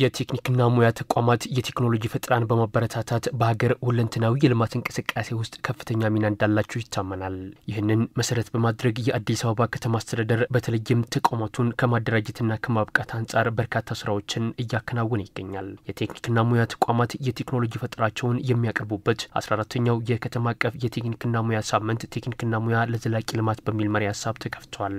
የቴክኒክና ሙያ ተቋማት የቴክኖሎጂ ፈጠራን በማበረታታት በሀገር ሁለንትናዊ የልማት እንቅስቃሴ ውስጥ ከፍተኛ ሚና እንዳላቸው ይታመናል። ይህንን መሰረት በማድረግ የአዲስ አበባ ከተማ አስተዳደር በተለይም ተቋማቱን ከማደራጀትና ከማብቃት አንጻር በርካታ ስራዎችን እያከናወነ ይገኛል። የቴክኒክና ሙያ ተቋማት የቴክኖሎጂ ፈጠራቸውን የሚያቀርቡበት አስራ አራተኛው የከተማ አቀፍ የቴክኒክና ሙያ ሳምንት ቴክኒክና ሙያ ለዘላቂ ልማት በሚል መሪ ሀሳብ ተከፍቷል።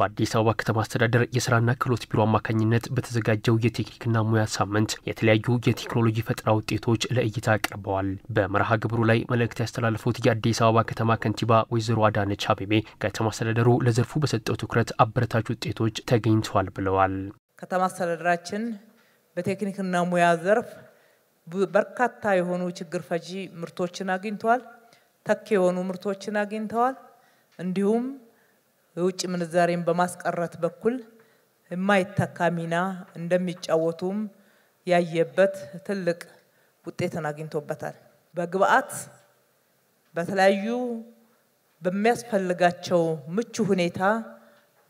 በአዲስ አበባ ከተማ አስተዳደር የስራና ክህሎት ቢሮ አማካኝነት በተዘጋጀው የቴክኒክና ሙያ ሳምንት የተለያዩ የቴክኖሎጂ ፈጠራ ውጤቶች ለእይታ ቀርበዋል። በመርሃ ግብሩ ላይ መልእክት ያስተላለፉት የአዲስ አበባ ከተማ ከንቲባ ወይዘሮ አዳነች አቤቤ ከተማ አስተዳደሩ ለዘርፉ በሰጠው ትኩረት አበረታች ውጤቶች ተገኝተዋል ብለዋል። ከተማ አስተዳደራችን በቴክኒክና ሙያ ዘርፍ በርካታ የሆኑ ችግር ፈጂ ምርቶችን አግኝተዋል። ተክ የሆኑ ምርቶችን አግኝተዋል። እንዲሁም የውጭ ምንዛሬን በማስቀረት በኩል የማይተካ ሚና እንደሚጫወቱም ያየበት ትልቅ ውጤትን አግኝቶበታል። በግብአት በተለያዩ በሚያስፈልጋቸው ምቹ ሁኔታ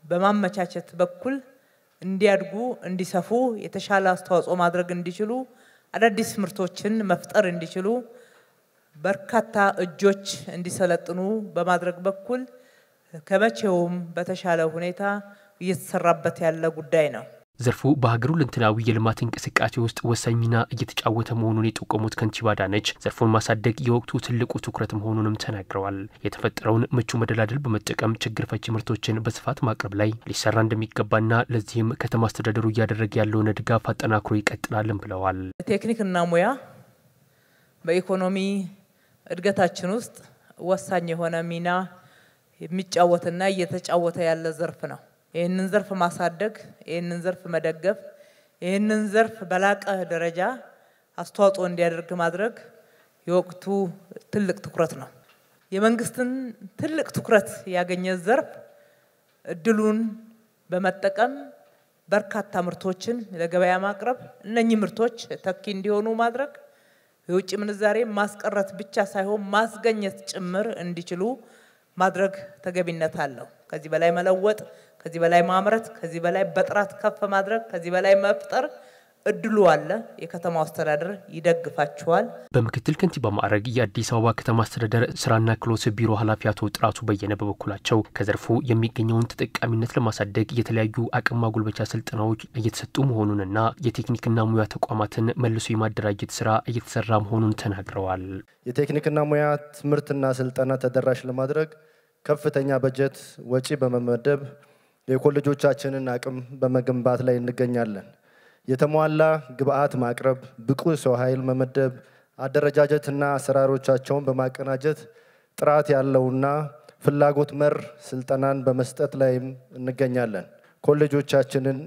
በማመቻቸት በኩል እንዲያድጉ፣ እንዲሰፉ፣ የተሻለ አስተዋጽኦ ማድረግ እንዲችሉ፣ አዳዲስ ምርቶችን መፍጠር እንዲችሉ፣ በርካታ እጆች እንዲሰለጥኑ በማድረግ በኩል ከመቼውም በተሻለ ሁኔታ እየተሰራበት ያለ ጉዳይ ነው። ዘርፉ በሀገሩ ልንትናዊ የልማት እንቅስቃሴ ውስጥ ወሳኝ ሚና እየተጫወተ መሆኑን የጠቆሙት ከንቲባ አዳነች ዘርፉን ማሳደግ የወቅቱ ትልቁ ትኩረት መሆኑንም ተናግረዋል። የተፈጠረውን ምቹ መደላደል በመጠቀም ችግር ፈቺ ምርቶችን በስፋት ማቅረብ ላይ ሊሰራ እንደሚገባና ለዚህም ከተማ አስተዳደሩ እያደረገ ያለውን ድጋፍ አጠናክሮ ይቀጥላልም ብለዋል። ቴክኒክና ሙያ በኢኮኖሚ እድገታችን ውስጥ ወሳኝ የሆነ ሚና የሚጫወትና እየተጫወተ ያለ ዘርፍ ነው። ይህንን ዘርፍ ማሳደግ፣ ይህንን ዘርፍ መደገፍ፣ ይህንን ዘርፍ በላቀ ደረጃ አስተዋጽኦ እንዲያደርግ ማድረግ የወቅቱ ትልቅ ትኩረት ነው። የመንግስትን ትልቅ ትኩረት ያገኘ ዘርፍ እድሉን በመጠቀም በርካታ ምርቶችን ለገበያ ማቅረብ፣ እነኚህ ምርቶች ተኪ እንዲሆኑ ማድረግ፣ የውጭ ምንዛሬ ማስቀረት ብቻ ሳይሆን ማስገኘት ጭምር እንዲችሉ ማድረግ ተገቢነት አለው። ከዚህ በላይ መለወጥ፣ ከዚህ በላይ ማምረት፣ ከዚህ በላይ በጥራት ከፍ ማድረግ፣ ከዚህ በላይ መፍጠር እድሉ አለ። የከተማው አስተዳደር ይደግፋችኋል። በምክትል ከንቲባ ማዕረግ የአዲስ አበባ ከተማ አስተዳደር ስራና ክህሎት ቢሮ ኃላፊ አቶ ጥራቱ በየነ በበኩላቸው ከዘርፉ የሚገኘውን ተጠቃሚነት ለማሳደግ የተለያዩ አቅም ማጎልበቻ ስልጠናዎች እየተሰጡ መሆኑንና የቴክኒክና ሙያ ተቋማትን መልሶ የማደራጀት ስራ እየተሰራ መሆኑን ተናግረዋል። የቴክኒክና ሙያ ትምህርትና ስልጠና ተደራሽ ለማድረግ ከፍተኛ በጀት ወጪ በመመደብ የኮሌጆቻችንን አቅም በመገንባት ላይ እንገኛለን። የተሟላ ግብአት ማቅረብ፣ ብቁ የሰው ኃይል መመደብ፣ አደረጃጀትና አሰራሮቻቸውን በማቀናጀት ጥራት ያለውና ፍላጎት መር ስልጠናን በመስጠት ላይም እንገኛለን። ኮሌጆቻችንን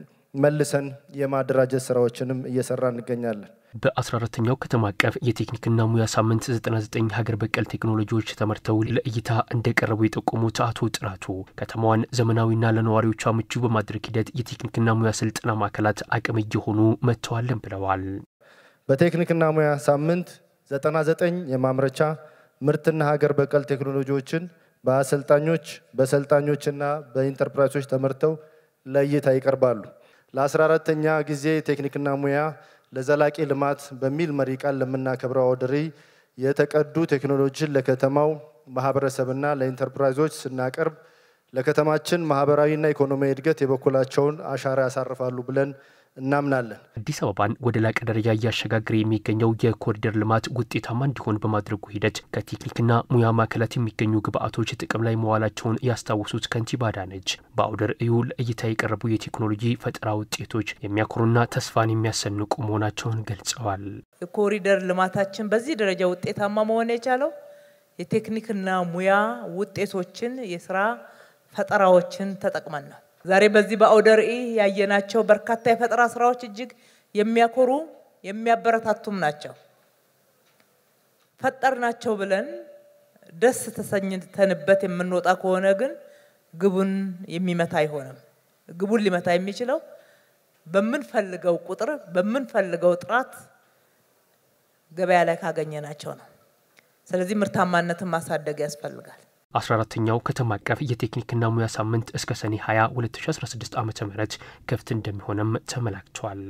መልሰን የማደራጀት ስራዎችንም እየሰራ እንገኛለን። በ14ተኛው ከተማ አቀፍ የቴክኒክና ሙያ ሳምንት 99 ሀገር በቀል ቴክኖሎጂዎች ተመርተው ለእይታ እንደቀረቡ የጠቆሙት አቶ ጥራቱ ከተማዋን ዘመናዊና ለነዋሪዎቿ ምቹ በማድረግ ሂደት የቴክኒክና ሙያ ስልጠና ማዕከላት አቅም እየሆኑ መጥተዋልን ብለዋል። በቴክኒክና ሙያ ሳምንት 99 የማምረቻ ምርትና ሀገር በቀል ቴክኖሎጂዎችን በአሰልጣኞች በሰልጣኞችና በኢንተርፕራይዞች ተመርተው ለእይታ ይቀርባሉ። ለ14ተኛ ጊዜ ቴክኒክና ሙያ ለዘላቂ ልማት በሚል መሪ ቃል ለምናከብረው አውደ የተቀዱ ቴክኖሎጂን ለከተማው ማህበረሰብና ለኢንተርፕራይዞች ስናቀርብ ለከተማችን ማህበራዊና ኢኮኖሚያዊ እድገት የበኩላቸውን አሻራ ያሳርፋሉ ብለን እናምናለን። አዲስ አበባን ወደ ላቀ ደረጃ እያሸጋገረ የሚገኘው የኮሪደር ልማት ውጤታማ እንዲሆን በማድረጉ ሂደት ከቴክኒክና ሙያ ማዕከላት የሚገኙ ግብአቶች ጥቅም ላይ መዋላቸውን ያስታወሱት ከንቲባ አዳነች በአውደ ርዕዩ ለእይታ የቀረቡ የቴክኖሎጂ ፈጠራ ውጤቶች የሚያኮሩና ተስፋን የሚያሰንቁ መሆናቸውን ገልጸዋል። የኮሪደር ልማታችን በዚህ ደረጃ ውጤታማ መሆን የቻለው የቴክኒክና ሙያ ውጤቶችን የስራ ፈጠራዎችን ተጠቅመን ነው። ዛሬ በዚህ በአውደ ርዕይ ያየናቸው በርካታ የፈጠራ ስራዎች እጅግ የሚያኮሩ የሚያበረታቱም ናቸው። ፈጠርናቸው ብለን ደስ ተሰኝተንበት የምንወጣ ከሆነ ግን ግቡን የሚመታ አይሆንም። ግቡን ሊመታ የሚችለው በምንፈልገው ቁጥር በምንፈልገው ጥራት ገበያ ላይ ካገኘናቸው ነው። ስለዚህ ምርታማነትን ማሳደግ ያስፈልጋል። 14ተኛው ከተማ አቀፍ የቴክኒክና ሙያ ሳምንት እስከ ሰኔ 20 2016 ዓ ም ክፍት እንደሚሆንም ተመላክቷል።